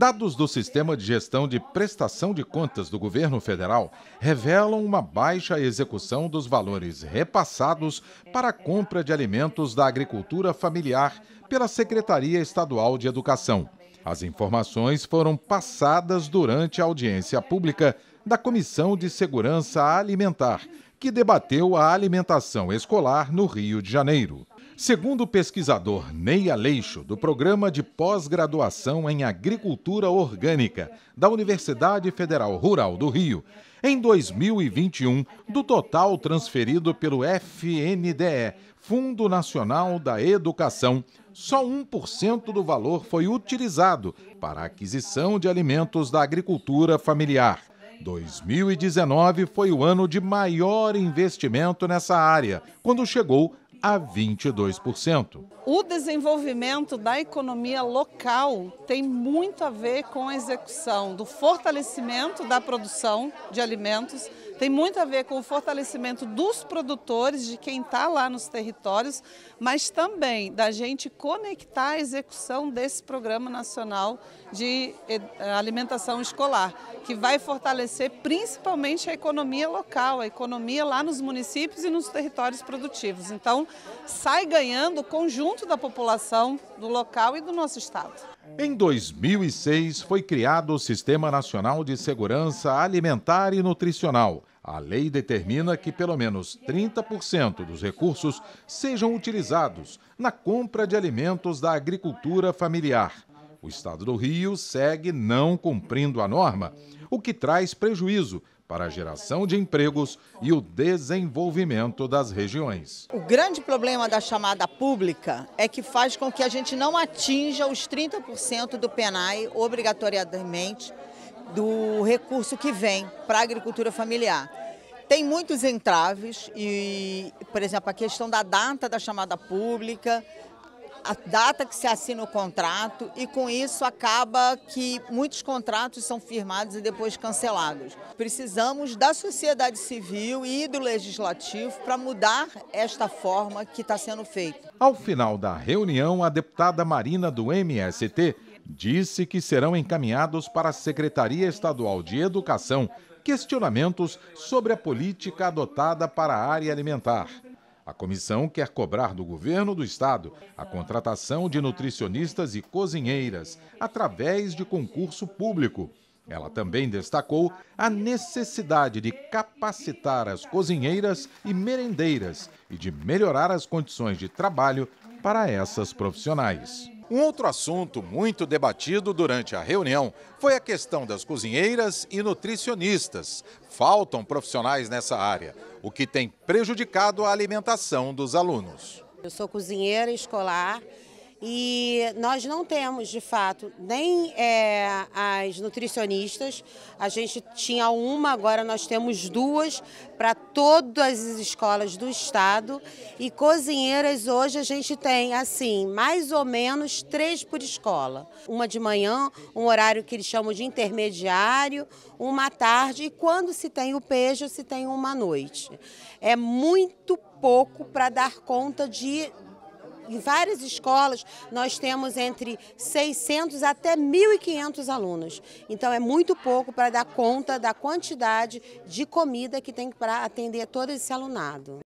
Dados do Sistema de Gestão de Prestação de Contas do Governo Federal revelam uma baixa execução dos valores repassados para a compra de alimentos da agricultura familiar pela Secretaria Estadual de Educação. As informações foram passadas durante a audiência pública da Comissão de Segurança Alimentar, que debateu a alimentação escolar no Rio de Janeiro. Segundo o pesquisador Ney Aleixo, do Programa de Pós-Graduação em Agricultura Orgânica da Universidade Federal Rural do Rio, em 2021, do total transferido pelo FNDE, Fundo Nacional da Educação, só 1% do valor foi utilizado para a aquisição de alimentos da agricultura familiar. 2019 foi o ano de maior investimento nessa área, quando chegou a 22%. O desenvolvimento da economia local tem muito a ver com a execução do fortalecimento da produção de alimentos, tem muito a ver com o fortalecimento dos produtores, de quem está lá nos territórios, mas também da gente conectar a execução desse Programa Nacional de eh, Alimentação Escolar, que vai fortalecer principalmente a economia local, a economia lá nos municípios e nos territórios produtivos. Então, sai ganhando o conjunto da população do local e do nosso estado. Em 2006 foi criado o Sistema Nacional de Segurança Alimentar e Nutricional. A lei determina que pelo menos 30% dos recursos sejam utilizados na compra de alimentos da agricultura familiar. O estado do Rio segue não cumprindo a norma, o que traz prejuízo para a geração de empregos e o desenvolvimento das regiões. O grande problema da chamada pública é que faz com que a gente não atinja os 30% do PENAI obrigatoriamente do recurso que vem para a agricultura familiar. Tem muitos entraves e, por exemplo, a questão da data da chamada pública, a data que se assina o contrato e com isso acaba que muitos contratos são firmados e depois cancelados. Precisamos da sociedade civil e do legislativo para mudar esta forma que está sendo feita. Ao final da reunião, a deputada Marina do MST disse que serão encaminhados para a Secretaria Estadual de Educação questionamentos sobre a política adotada para a área alimentar. A comissão quer cobrar do governo do estado a contratação de nutricionistas e cozinheiras através de concurso público. Ela também destacou a necessidade de capacitar as cozinheiras e merendeiras e de melhorar as condições de trabalho para essas profissionais. Um outro assunto muito debatido durante a reunião foi a questão das cozinheiras e nutricionistas. Faltam profissionais nessa área, o que tem prejudicado a alimentação dos alunos. Eu sou cozinheira escolar e nós não temos, de fato, nem é, as nutricionistas. A gente tinha uma, agora nós temos duas para todas as escolas do estado. E cozinheiras hoje a gente tem, assim, mais ou menos três por escola. Uma de manhã, um horário que eles chamam de intermediário, uma à tarde e quando se tem o pejo, se tem uma à noite. É muito pouco para dar conta de em várias escolas nós temos entre 600 até 1.500 alunos. Então é muito pouco para dar conta da quantidade de comida que tem para atender todo esse alunado.